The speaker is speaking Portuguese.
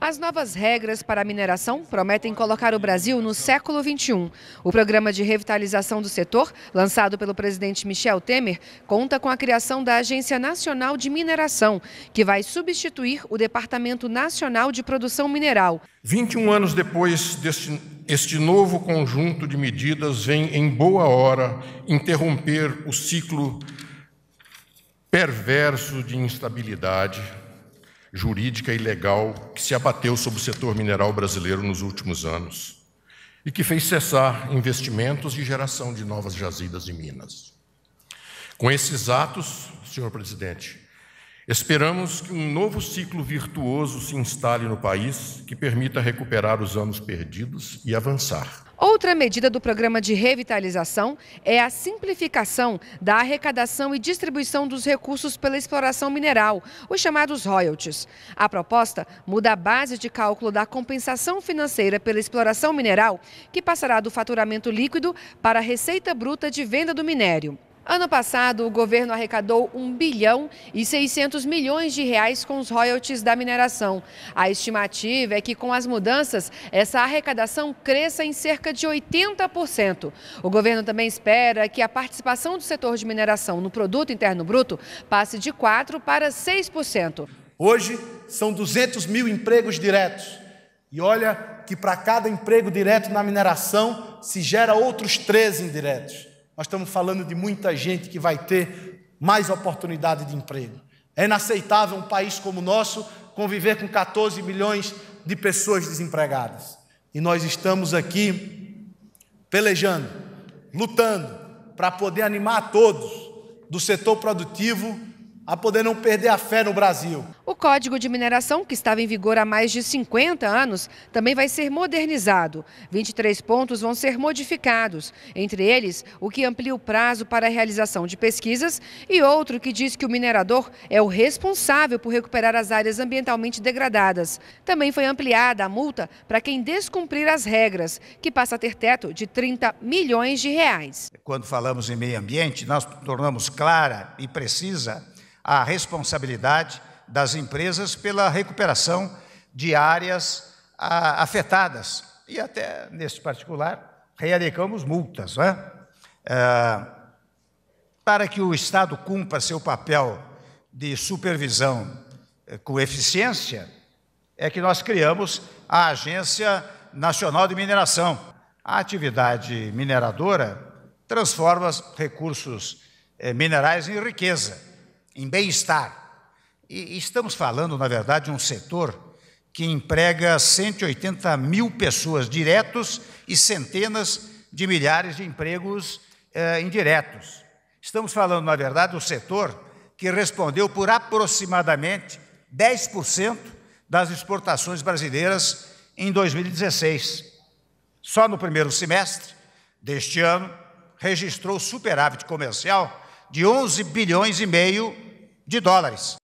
As novas regras para a mineração prometem colocar o Brasil no século XXI. O programa de revitalização do setor, lançado pelo presidente Michel Temer, conta com a criação da Agência Nacional de Mineração, que vai substituir o Departamento Nacional de Produção Mineral. 21 anos depois, deste, este novo conjunto de medidas vem, em boa hora, interromper o ciclo perverso de instabilidade jurídica e legal que se abateu sobre o setor mineral brasileiro nos últimos anos e que fez cessar investimentos e geração de novas jazidas em Minas. Com esses atos, senhor presidente, Esperamos que um novo ciclo virtuoso se instale no país, que permita recuperar os anos perdidos e avançar. Outra medida do programa de revitalização é a simplificação da arrecadação e distribuição dos recursos pela exploração mineral, os chamados royalties. A proposta muda a base de cálculo da compensação financeira pela exploração mineral, que passará do faturamento líquido para a receita bruta de venda do minério. Ano passado, o governo arrecadou 1 bilhão e 600 milhões de reais com os royalties da mineração. A estimativa é que, com as mudanças, essa arrecadação cresça em cerca de 80%. O governo também espera que a participação do setor de mineração no produto interno bruto passe de 4% para 6%. Hoje, são 200 mil empregos diretos. E olha que para cada emprego direto na mineração se gera outros 13 indiretos. Nós estamos falando de muita gente que vai ter mais oportunidade de emprego. É inaceitável um país como o nosso conviver com 14 milhões de pessoas desempregadas. E nós estamos aqui pelejando, lutando para poder animar a todos do setor produtivo a poder não perder a fé no Brasil. O Código de Mineração, que estava em vigor há mais de 50 anos, também vai ser modernizado. 23 pontos vão ser modificados, entre eles o que amplia o prazo para a realização de pesquisas e outro que diz que o minerador é o responsável por recuperar as áreas ambientalmente degradadas. Também foi ampliada a multa para quem descumprir as regras, que passa a ter teto de 30 milhões de reais. Quando falamos em meio ambiente, nós tornamos clara e precisa a responsabilidade das empresas pela recuperação de áreas afetadas. E até, neste particular, realicamos multas. Né? É, para que o Estado cumpra seu papel de supervisão eh, com eficiência, é que nós criamos a Agência Nacional de Mineração. A atividade mineradora transforma recursos eh, minerais em riqueza em bem-estar. E estamos falando, na verdade, de um setor que emprega 180 mil pessoas diretos e centenas de milhares de empregos eh, indiretos. Estamos falando, na verdade, do setor que respondeu por aproximadamente 10% das exportações brasileiras em 2016. Só no primeiro semestre deste ano, registrou superávit comercial de 11 bilhões e meio de dólares.